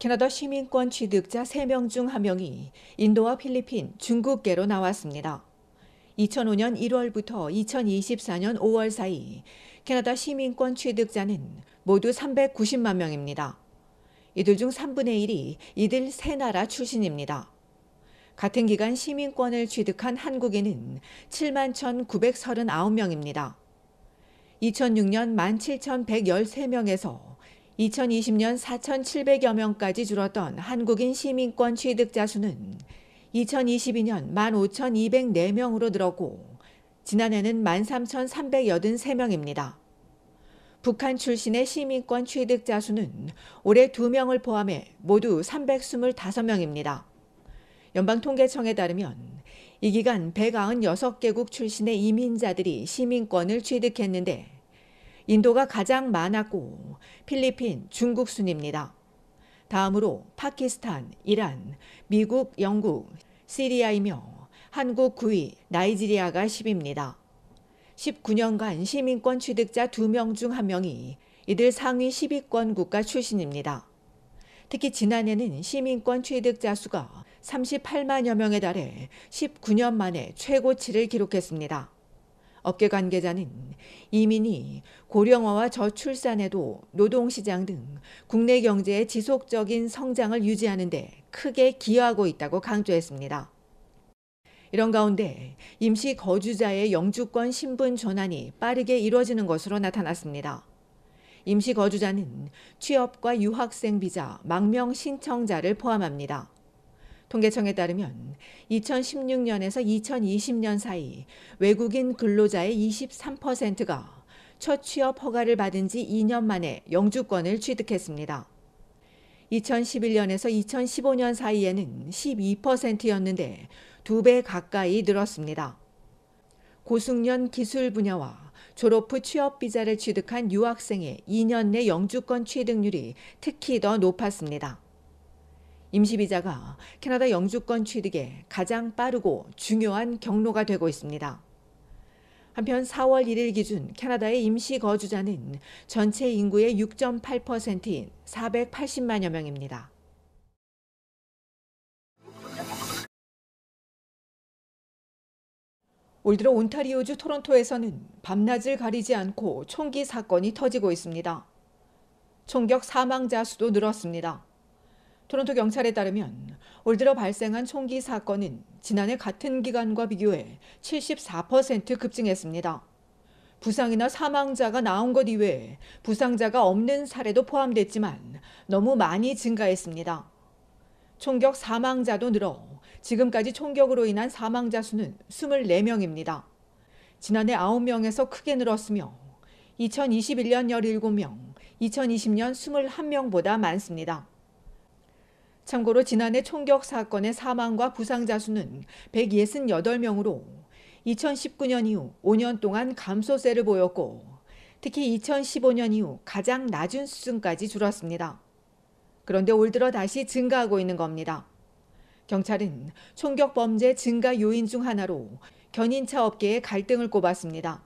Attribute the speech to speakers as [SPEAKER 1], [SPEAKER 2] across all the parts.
[SPEAKER 1] 캐나다 시민권 취득자 3명 중 1명이 인도와 필리핀, 중국계로 나왔습니다. 2005년 1월부터 2024년 5월 사이 캐나다 시민권 취득자는 모두 390만 명입니다. 이들 중 3분의 1이 이들 세 나라 출신입니다. 같은 기간 시민권을 취득한 한국인은 7만 1,939명입니다. 2006년 17,113명에서 2020년 4,700여 명까지 줄었던 한국인 시민권 취득자 수는 2022년 15,204명으로 늘었고 지난해는 13,383명입니다. 북한 출신의 시민권 취득자 수는 올해 2명을 포함해 모두 325명입니다. 연방통계청에 따르면 이 기간 196개국 출신의 이민자들이 시민권을 취득했는데 인도가 가장 많았고 필리핀, 중국 순입니다. 다음으로 파키스탄, 이란, 미국, 영국, 시리아이며 한국 9위, 나이지리아가 10위입니다. 19년간 시민권 취득자 2명 중 1명이 이들 상위 10위권 국가 출신입니다. 특히 지난해는 시민권 취득자 수가 38만여 명에 달해 19년 만에 최고치를 기록했습니다. 업계 관계자는 이민이 고령화와 저출산에도 노동시장 등 국내 경제의 지속적인 성장을 유지하는 데 크게 기여하고 있다고 강조했습니다. 이런 가운데 임시 거주자의 영주권 신분 전환이 빠르게 이루어지는 것으로 나타났습니다. 임시 거주자는 취업과 유학생 비자, 망명 신청자를 포함합니다. 통계청에 따르면 2016년에서 2020년 사이 외국인 근로자의 23%가 첫 취업 허가를 받은 지 2년 만에 영주권을 취득했습니다. 2011년에서 2015년 사이에는 12%였는데 두 배 가까이 늘었습니다. 고숙련 기술 분야와 졸업 후 취업 비자를 취득한 유학생의 2년 내 영주권 취득률이 특히 더 높았습니다. 임시비자가 캐나다 영주권 취득에 가장 빠르고 중요한 경로가 되고 있습니다. 한편 4월 1일 기준 캐나다의 임시 거주자는 전체 인구의 6.8%인 480만여 명입니다. 올 들어 온타리오주 토론토에서는 밤낮을 가리지 않고 총기 사건이 터지고 있습니다. 총격 사망자 수도 늘었습니다. 토론토 경찰에 따르면 올 들어 발생한 총기 사건은 지난해 같은 기간과 비교해 74% 급증했습니다. 부상이나 사망자가 나온 것 이외에 부상자가 없는 사례도 포함됐지만 너무 많이 증가했습니다. 총격 사망자도 늘어 지금까지 총격으로 인한 사망자 수는 24명입니다. 지난해 9명에서 크게 늘었으며 2021년 17명, 2020년 21명보다 많습니다. 참고로 지난해 총격 사건의 사망과 부상자 수는 168명으로 2019년 이후 5년 동안 감소세를 보였고 특히 2015년 이후 가장 낮은 수준까지 줄었습니다. 그런데 올 들어 다시 증가하고 있는 겁니다. 경찰은 총격 범죄 증가 요인 중 하나로 견인차 업계의 갈등을 꼽았습니다.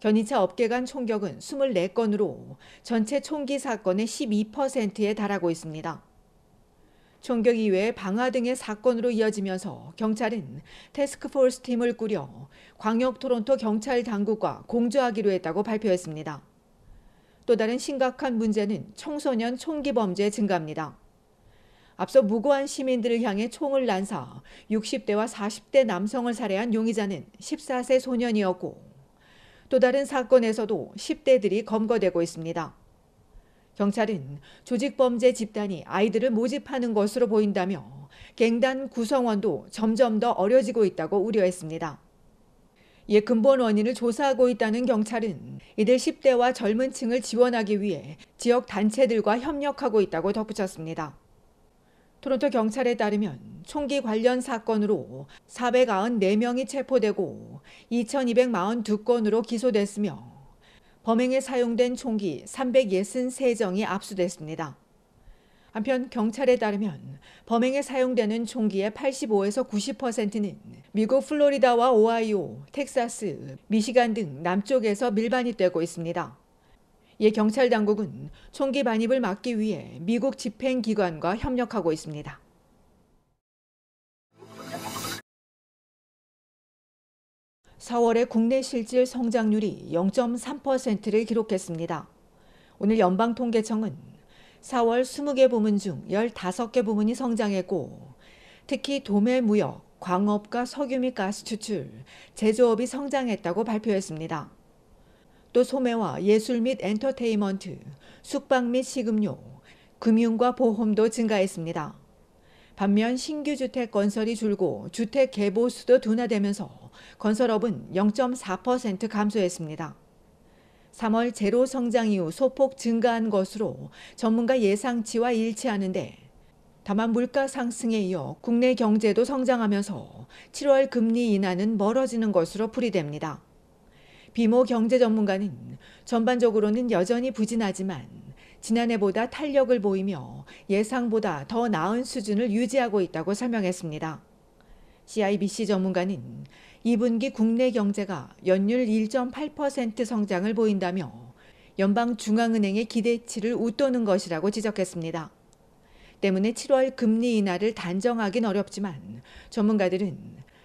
[SPEAKER 1] 견인차 업계 간 총격은 24건으로 전체 총기 사건의 12%에 달하고 있습니다. 총격 이외의 방화 등의 사건으로 이어지면서 경찰은 테스크포스 팀을 꾸려 광역 토론토 경찰 당국과 공조하기로 했다고 발표했습니다. 또 다른 심각한 문제는 청소년 총기 범죄 증가입니다. 앞서 무고한 시민들을 향해 총을 난사 60대와 40대 남성을 살해한 용의자는 14세 소년이었고 또 다른 사건에서도 10대들이 검거되고 있습니다. 경찰은 조직범죄 집단이 아이들을 모집하는 것으로 보인다며 갱단 구성원도 점점 더 어려지고 있다고 우려했습니다. 이에 근본 원인을 조사하고 있다는 경찰은 이들 10대와 젊은 층을 지원하기 위해 지역 단체들과 협력하고 있다고 덧붙였습니다. 토론토 경찰에 따르면 총기 관련 사건으로 494명이 체포되고 2242건으로 기소됐으며 범행에 사용된 총기 363정이 압수됐습니다. 한편 경찰에 따르면 범행에 사용되는 총기의 85에서 90%는 미국 플로리다와 오하이오, 텍사스, 미시간 등 남쪽에서 밀반이 되고 있습니다. 이에 경찰 당국은 총기 반입을 막기 위해 미국 집행기관과 협력하고 있습니다. 4월의 국내 실질 성장률이 0.3%를 기록했습니다. 오늘 연방통계청은 4월 20개 부문 중 15개 부문이 성장했고 특히 도매 무역, 광업과 석유 및 가스 추출, 제조업이 성장했다고 발표했습니다. 또 소매와 예술 및 엔터테인먼트, 숙박 및 식음료, 금융과 보험도 증가했습니다. 반면 신규 주택 건설이 줄고 주택 개보 수도 둔화되면서 건설업은 0.4% 감소했습니다. 3월 제로 성장 이후 소폭 증가한 것으로 전문가 예상치와 일치하는데 다만 물가 상승에 이어 국내 경제도 성장하면서 7월 금리 인하는 멀어지는 것으로 풀이됩니다. 비모 경제 전문가는 전반적으로는 여전히 부진하지만 지난해보다 탄력을 보이며 예상보다 더 나은 수준을 유지하고 있다고 설명했습니다. CIBC 전문가는 2분기 국내 경제가 연율 1.8% 성장을 보인다며 연방중앙은행의 기대치를 웃도는 것이라고 지적했습니다. 때문에 7월 금리 인하를 단정하긴 어렵지만 전문가들은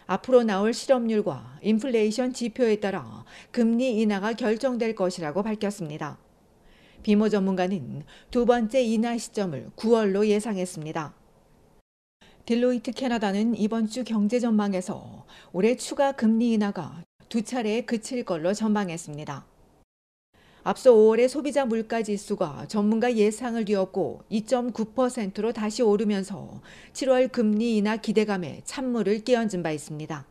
[SPEAKER 1] 앞으로 나올 실업률과 인플레이션 지표에 따라 금리 인하가 결정될 것이라고 밝혔습니다. 비모 전문가는 두 번째 인하 시점을 9월로 예상했습니다. 딜로이트 캐나다는 이번 주 경제 전망에서 올해 추가 금리 인하가 두 차례에 그칠 걸로 전망했습니다. 앞서 5월의 소비자 물가 지수가 전문가 예상을 뒤엎고 2.9%로 다시 오르면서 7월 금리 인하 기대감에 찬물을 끼얹은 바 있습니다.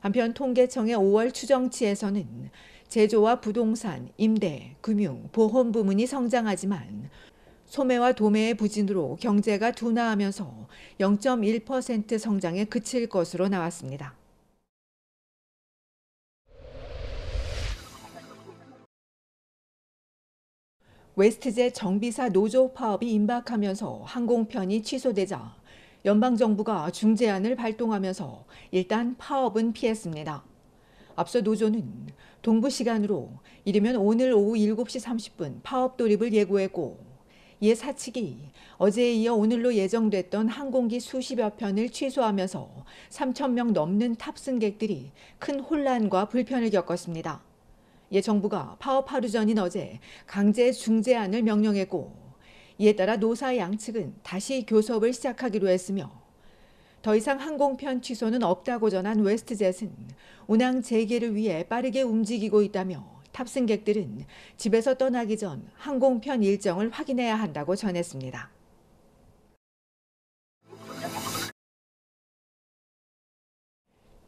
[SPEAKER 1] 한편 통계청의 5월 추정치에서는 제조와 부동산, 임대, 금융, 보험 부문이 성장하지만 소매와 도매의 부진으로 경제가 둔화하면서 0.1% 성장에 그칠 것으로 나왔습니다. 웨스트제 정비사 노조 파업이 임박하면서 항공편이 취소되자 연방정부가 중재안을 발동하면서 일단 파업은 피했습니다. 앞서 노조는 동부 시간으로 이르면 오늘 오후 7시 30분 파업 돌입을 예고했고 이에 사측이 어제에 이어 오늘로 예정됐던 항공기 수십여 편을 취소하면서 3천 명 넘는 탑승객들이 큰 혼란과 불편을 겪었습니다. 예 정부가 파업 하루 전인 어제 강제 중재안을 명령했고 이에 따라 노사 양측은 다시 교섭을 시작하기로 했으며 더 이상 항공편 취소는 없다고 전한 웨스트젯은 운항 재개를 위해 빠르게 움직이고 있다며 탑승객들은 집에서 떠나기 전 항공편 일정을 확인해야 한다고 전했습니다.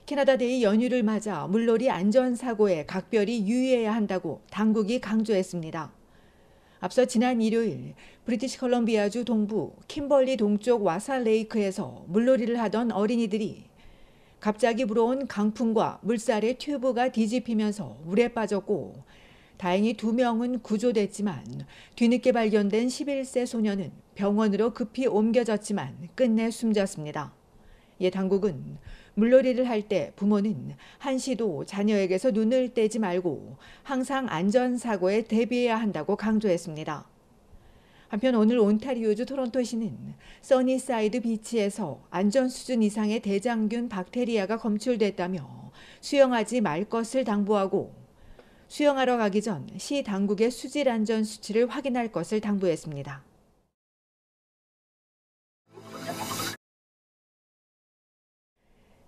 [SPEAKER 1] 캐나다 데이 연휴를 맞아 물놀이 안전사고에 각별히 유의해야 한다고 당국이 강조했습니다. 앞서 지난 일요일 브리티시 컬럼비아주 동부 킴벌리 동쪽 와사 레이크에서 물놀이를 하던 어린이들이 갑자기 불어온 강풍과 물살에 튜브가 뒤집히면서 물에 빠졌고 다행히 두 명은 구조됐지만 뒤늦게 발견된 11세 소년은 병원으로 급히 옮겨졌지만 끝내 숨졌습니다. 예 당국은 물놀이를 할 때 부모는 한시도 자녀에게서 눈을 떼지 말고 항상 안전사고에 대비해야 한다고 강조했습니다. 한편 오늘 온타리오주 토론토시는 써니사이드 비치에서 안전 수준 이상의 대장균 박테리아가 검출됐다며 수영하지 말 것을 당부하고 수영하러 가기 전 시 당국의 수질 안전 수치를 확인할 것을 당부했습니다.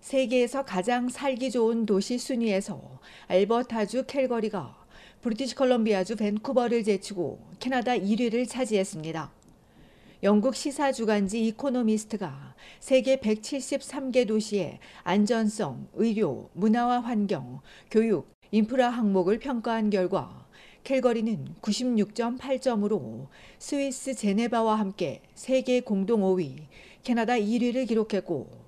[SPEAKER 1] 세계에서 가장 살기 좋은 도시 순위에서 알버타주 캘거리가 브리티시 컬럼비아주 밴쿠버를 제치고 캐나다 1위를 차지했습니다. 영국 시사 주간지 이코노미스트가 세계 173개 도시의 안전성, 의료, 문화와 환경, 교육, 인프라 항목을 평가한 결과 캘거리는 96.8점으로 스위스 제네바와 함께 세계 공동 5위, 캐나다 1위를 기록했고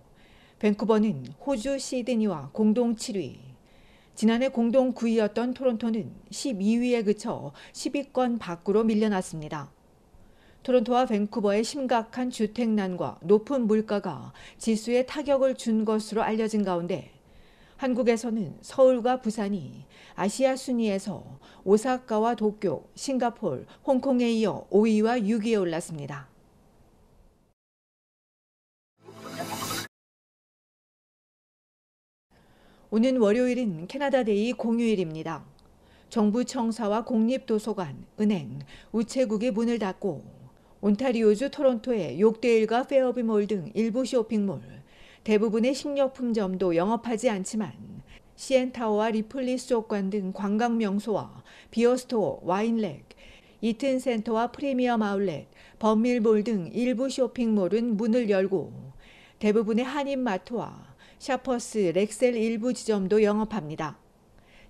[SPEAKER 1] 밴쿠버는 호주 시드니와 공동 7위, 지난해 공동 9위였던 토론토는 12위에 그쳐 10위권 밖으로 밀려났습니다. 토론토와 밴쿠버의 심각한 주택난과 높은 물가가 지수에 타격을 준 것으로 알려진 가운데 한국에서는 서울과 부산이 아시아 순위에서 오사카와 도쿄, 싱가폴, 홍콩에 이어 5위와 6위에 올랐습니다. 오는 월요일인 캐나다데이 공휴일입니다. 정부 청사와 공립도서관, 은행, 우체국이 문을 닫고 온타리오주 토론토의 욕데일과 페어비몰 등 일부 쇼핑몰, 대부분의 식료품점도 영업하지 않지만 시엔타워와 리플리 수족관 등 관광 명소와 비어스토어, 와인렉, 이튼센터와 프리미엄 아울렛, 범밀몰 등 일부 쇼핑몰은 문을 열고 대부분의 한인마트와 샤퍼스, 렉셀 일부 지점도 영업합니다.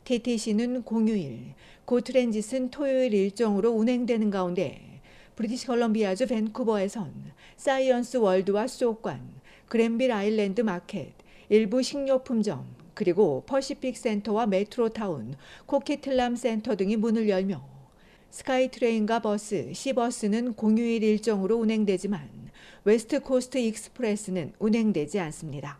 [SPEAKER 1] TTC는 공휴일, 고트랜짓은 토요일 일정으로 운행되는 가운데 브리티시 컬럼비아주 밴쿠버에선 사이언스 월드와 수족관, 그랜빌 아일랜드 마켓, 일부 식료품점, 그리고 퍼시픽 센터와 메트로타운, 코키틀람 센터 등이 문을 열며 스카이트레인과 버스, 시버스는 공휴일 일정으로 운행되지만 웨스트 코스트 익스프레스는 운행되지 않습니다.